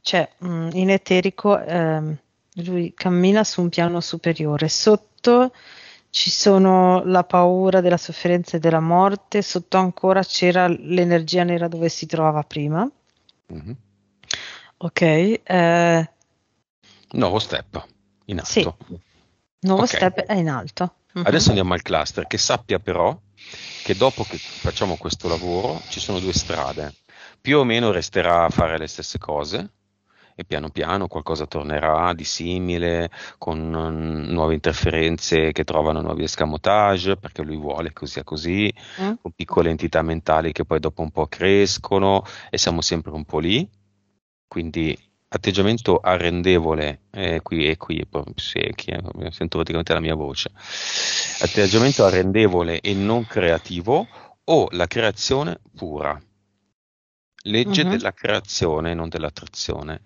cioè mh, mm, in eterico eh, lui cammina su un piano superiore, sotto sotto ci sono la paura della sofferenza e della morte, sotto ancora c'era l'energia nera dove si trovava prima. Mm-hmm. Ok. Eh... Nuovo step in alto. Sì. Nuovo okay. step è in alto. Mm-hmm. Adesso andiamo al cluster, che sappia però che dopo che facciamo questo lavoro ci sono due strade. Più o meno resterà a fare le stesse cose, e piano piano qualcosa tornerà di simile con mm, nuove interferenze che trovano nuovi escamotage perché lui vuole che sia così, mm. con piccole entità mentali che poi dopo un po' crescono e siamo sempre un po' lì. Quindi atteggiamento arrendevole, eh, qui e qui, sì, sento praticamente la mia voce, atteggiamento arrendevole e non creativo o la creazione pura. Legge uh-huh. della creazione, non dell'attrazione.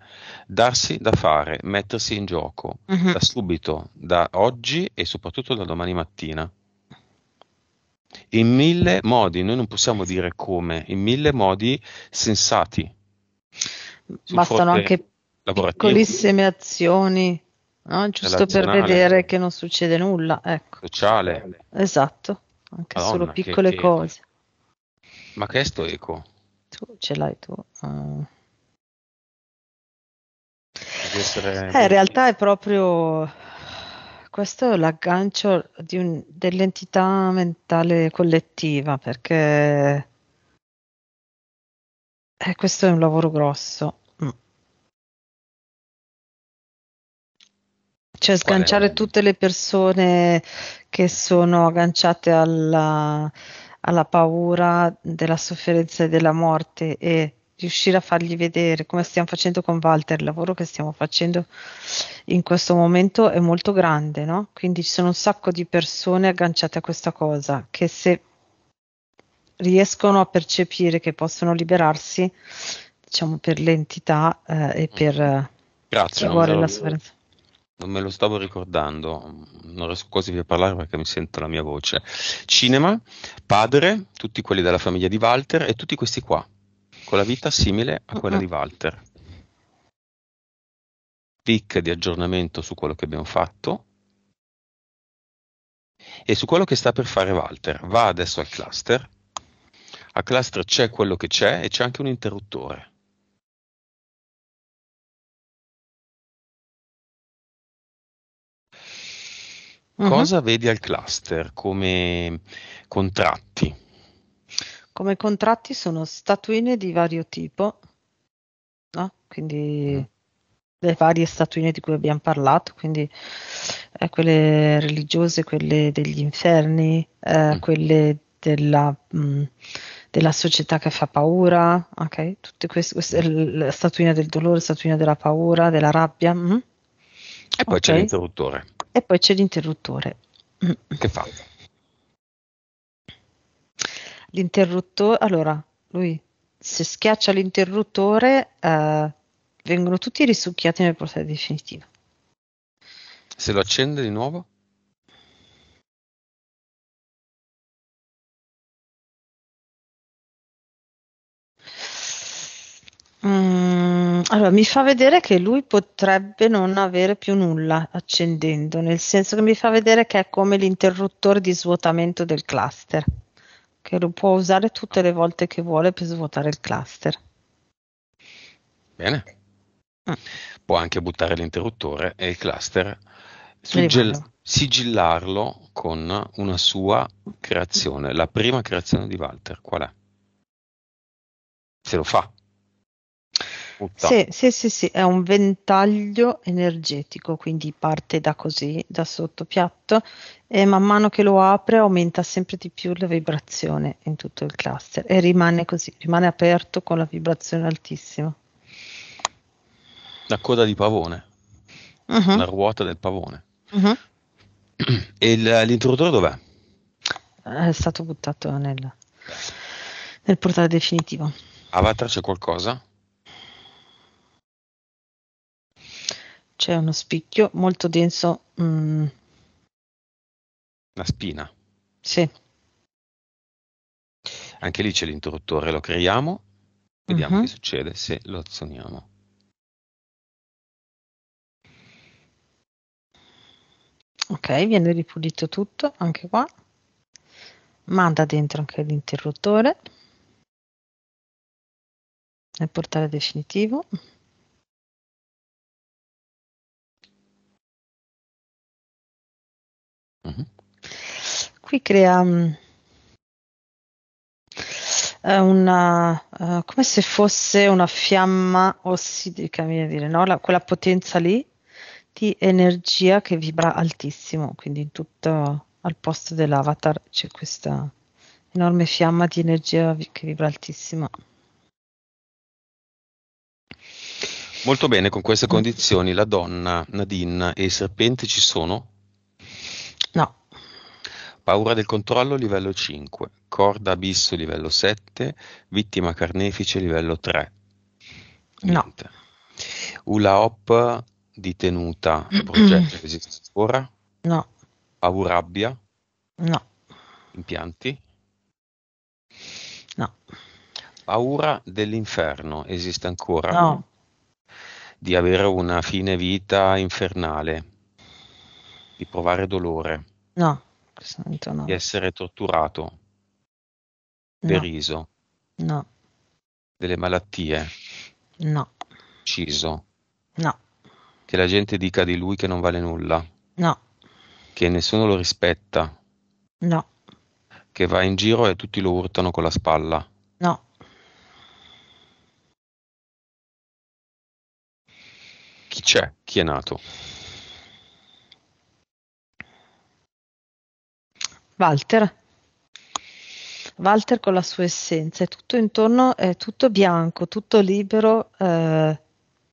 Darsi da fare, mettersi in gioco, uh-huh. da subito, da oggi e soprattutto da domani mattina. In mille modi, noi non possiamo dire come, in mille modi sensati. Bastano anche piccolissime azioni, no? giusto per vedere che non succede nulla. Ecco. Sociale. Esatto, anche Madonna, solo piccole che, che... cose. Ma che è sto eco? tu, ce l'hai tu. Uh. Eh, in realtà è proprio questo è l'aggancio un, dell'entità mentale collettiva perché eh, questo è un lavoro grosso. Mm. Cioè sganciare tutte le persone che sono agganciate alla, alla paura della sofferenza e della morte e riuscire a fargli vedere come stiamo facendo con Walter, il lavoro che stiamo facendo in questo momento è molto grande, no? Quindi ci sono un sacco di persone agganciate a questa cosa che se riescono a percepire che possono liberarsi, diciamo per l'entità eh, e per eh, Grazie, no, la sofferenza non me lo stavo ricordando, non riesco quasi più a parlare perché mi sento la mia voce. Cinema, padre, tutti quelli della famiglia di Walter e tutti questi qua, con la vita simile a quella uh-huh. di Walter. Pic di aggiornamento su quello che abbiamo fatto e su quello che sta per fare Walter. Va adesso al cluster. A cluster c'è quello che c'è e c'è anche un interruttore. Mm-hmm. Cosa mhm. vedi al cluster come contratti? Come contratti sono statuine di vario tipo, no? quindi mm. le varie statuine di cui abbiamo parlato, quindi eh, quelle religiose, quelle degli inferni, eh, mm. quelle della... Mh, mm, della società che fa paura, ok? Tutte queste, queste mm. la statuina del dolore, la statuina della paura, della rabbia. Mm? E poi okay. c'è l'interruttore. E poi c'è l'interruttore. Che fa? L'interruttore, allora, lui se schiaccia l'interruttore eh, vengono tutti risucchiati nel portale definitivo. Se lo accende di nuovo? Mm. Allora, mi fa vedere che lui potrebbe non avere più nulla accendendo, nel senso che mi fa vedere che è come l'interruttore di svuotamento del cluster, che lo può usare tutte le volte che vuole per svuotare il cluster. Bene. Ah. Può anche buttare l'interruttore e il cluster, suggel- sigillarlo con una sua creazione, la prima creazione di Walter. Qual è? Se lo fa, tutta. Sì, sì, sì, sì, è un ventaglio energetico, quindi parte da così, da sotto piatto, e man mano che lo apre aumenta sempre di più la vibrazione in tutto il cluster e rimane così, rimane aperto con la vibrazione altissima. La coda di pavone, uh-huh. la ruota del pavone. Uh-huh. E l'introduttore dov'è? Eh, è stato buttato nel, nel portale definitivo. Avatar c'è qualcosa? C'è uno spicchio molto denso. Mm. spina. Sì. Anche lì c'è l'interruttore, lo creiamo, vediamo uh-huh. che succede se lo azioniamo. Ok, viene ripulito tutto, anche qua. Manda dentro anche l'interruttore nel portale definitivo. Mm-hmm. Qui crea mm, eh, una, uh, come se fosse una fiamma ossidica, viene a dire, no? La, quella potenza lì di energia che vibra altissimo, quindi in tutto al posto dell'avatar c'è questa enorme fiamma di energia che vibra altissima. Molto bene, con queste condizioni la donna, Nadine e il serpente ci sono Paura del controllo livello 5, corda abisso livello 7, vittima carnefice livello 3. Niente. No. Ula hop di tenuta, progetto che esiste ancora? No. Paura abbia? No. Impianti? No. Paura dell'inferno esiste ancora? No. Di avere una fine vita infernale? Di provare dolore? No santa, no. di essere torturato, deriso, no. no. delle malattie, no. ucciso, no. che la gente dica di lui che non vale nulla, no. che nessuno lo rispetta, no. che va in giro e tutti lo urtano con la spalla. No. Chi c'è? Chi è nato? Walter. Walter con la sua essenza, è tutto intorno, è tutto bianco, tutto libero eh,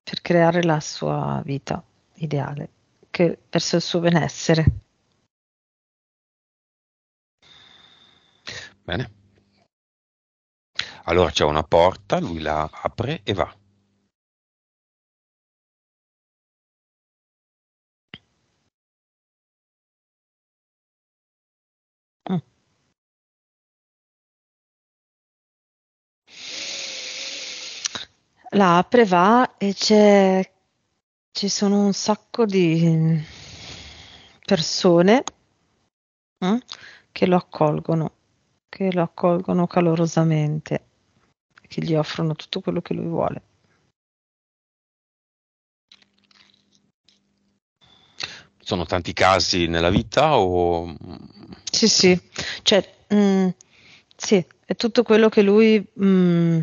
per creare la sua vita ideale, che, verso il suo benessere. Bene. Allora c'è una porta, lui la apre e va. La apre, va e c'è... ci sono un sacco di persone eh, che lo accolgono, che lo accolgono calorosamente, che gli offrono tutto quello che lui vuole. sono tanti casi nella vita o... Sì, sì, cioè, mh, mm, sì, è tutto quello che lui mh, mm,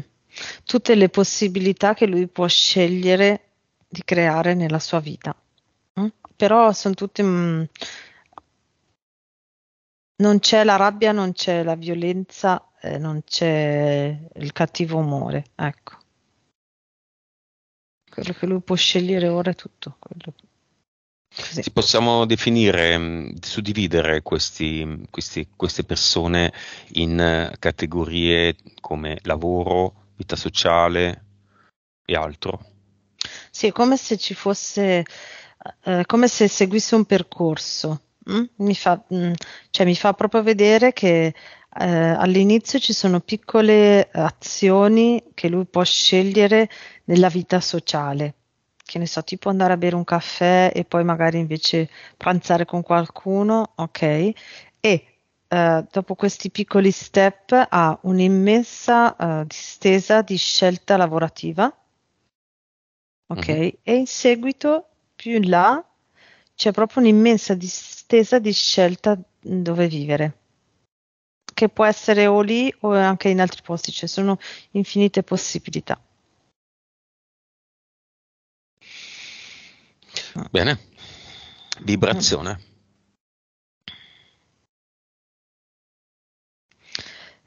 tutte le possibilità che lui può scegliere di creare nella sua vita. Mm? Però sono tutte... Mm, non c'è la rabbia, non c'è la violenza, eh, non c'è il cattivo umore, ecco. Quello che lui può scegliere ora è tutto quello. Così. Possiamo definire, mm, suddividere questi, questi, queste persone in eh, categorie come lavoro, vita sociale e altro. Sì, è come se ci fosse, eh, eh, come se seguisse un percorso. Mm? Mi, fa, mm, cioè, mi fa proprio vedere che eh, all'inizio ci sono piccole azioni che lui può scegliere nella vita sociale. Che ne so, tipo andare a bere un caffè e poi magari invece pranzare con qualcuno, ok? E eh, dopo questi piccoli step a un'immensa eh, distesa di scelta lavorativa, ok? Mm-hmm. E in seguito, più in là, c'è proprio un'immensa distesa di scelta dove vivere, che può essere o lì o anche in altri posti, ci cioè sono infinite possibilità. Bene, vibrazione.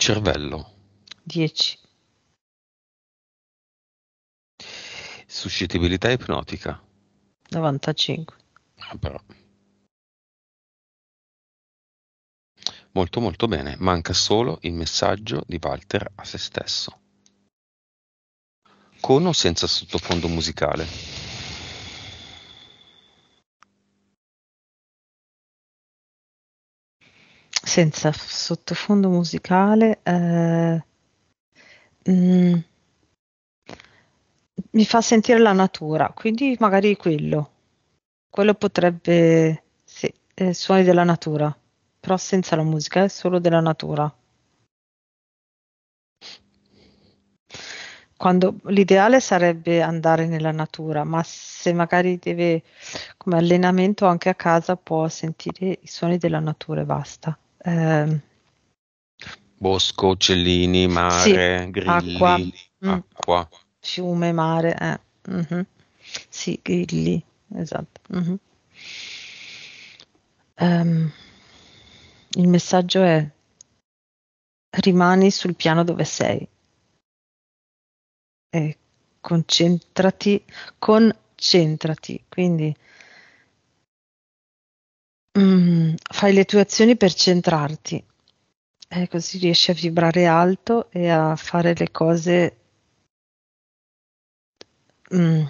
cervello. 10. Suscettibilità ipnotica. 95. Ah, però. Molto molto bene, manca solo il messaggio di Walter a se stesso. Con o senza sottofondo musicale? senza sottofondo musicale eh, mh, mm, mi fa sentire la natura, quindi magari quello. Quello potrebbe, sì, eh, suoni della natura, però senza la musica, è solo della natura. Quando, l'ideale sarebbe andare nella natura, ma se magari deve come allenamento anche a casa può sentire i suoni della natura e basta eh, bosco, uccellini, mare, sì, grilli, mm. acqua, acqua. Mm, fiume, mare, eh. mm-hmm. sì, grilli, esatto. Mm-hmm. Um, il messaggio è rimani sul piano dove sei e concentrati, concentrati, quindi Mm, fai le tue azioni per centrarti, eh, così riesci a vibrare alto e a fare le cose mm,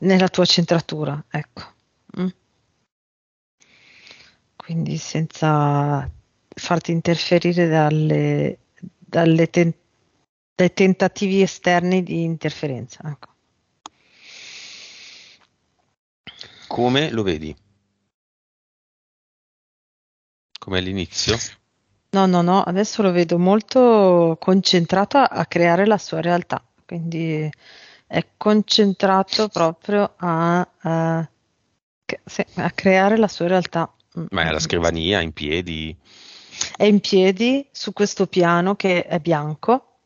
nella tua centratura, ecco. Mm. Quindi senza farti interferire dalle, dalle ten, dai tentativi esterni di interferenza. Ecco. Come lo vedi? Come all'inizio? No, no, no, adesso lo vedo molto concentrato a creare la sua realtà, quindi è concentrato proprio a, a, eh, a creare la sua realtà. Mm. Ma è alla scrivania, in piedi? È in piedi su questo piano che è bianco,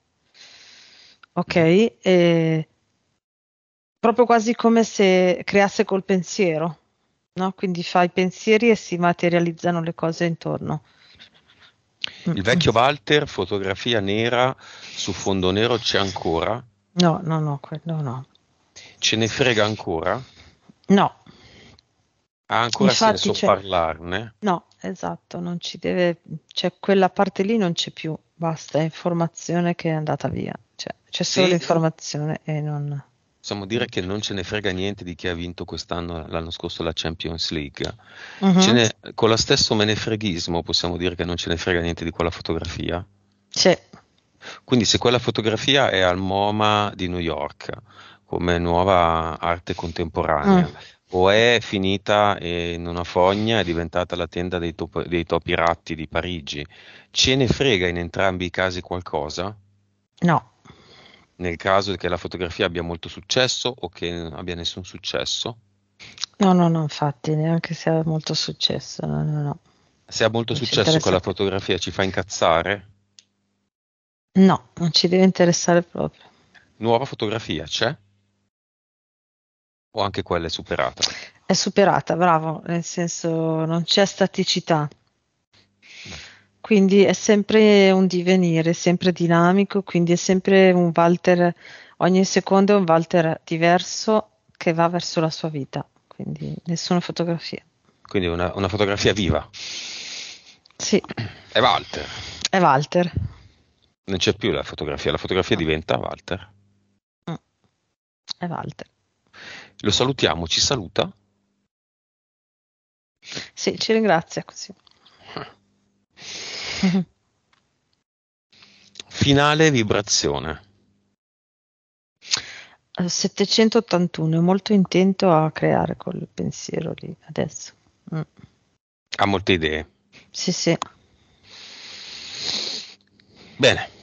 ok? E proprio quasi come se creasse col pensiero, no? quindi fa i pensieri e si materializzano le cose intorno. Il vecchio Walter, fotografia nera su fondo nero, c'è ancora? No, no, no, quello no. Ce ne frega ancora? No. Ha ancora Infatti senso parlarne? No, esatto, non ci deve, cioè quella parte lì non c'è più, basta, è informazione che è andata via, cioè, c'è solo sì. l'informazione e non possiamo dire che non ce ne frega niente di chi ha vinto quest'anno, l'anno scorso la Champions League. Uh-huh. Ne, con lo stesso menefreghismo possiamo dire che non ce ne frega niente di quella fotografia. Sì. Quindi se quella fotografia è al MoMA di New York come nuova arte contemporanea, uh o è finita in una fogna, è diventata la tenda dei, topo, dei, topi ratti di Parigi. Ce ne frega in entrambi i casi qualcosa? No nel caso che la fotografia abbia molto successo o che non abbia nessun successo? No, no, no, infatti, neanche se ha molto successo. No, no, no. Se ha molto non successo quella fotografia ci fa incazzare? No, non ci deve interessare proprio. Nuova fotografia c'è? O anche quella è superata? È superata, bravo, nel senso non c'è staticità quindi è sempre un divenire, sempre dinamico, quindi è sempre un Walter, ogni secondo è un Walter diverso che va verso la sua vita, quindi nessuna fotografia. Quindi una, una fotografia viva. Sì. È Walter. È Walter. Non c'è più la fotografia, la fotografia no. diventa Walter. Mm. È Walter. Lo salutiamo, ci saluta? Sì, ci ringrazia così. Ah. Finale vibrazione. 781 eh, è molto intento a creare col pensiero lì adesso. Mm. Ha molte idee. Sì, sì. Bene.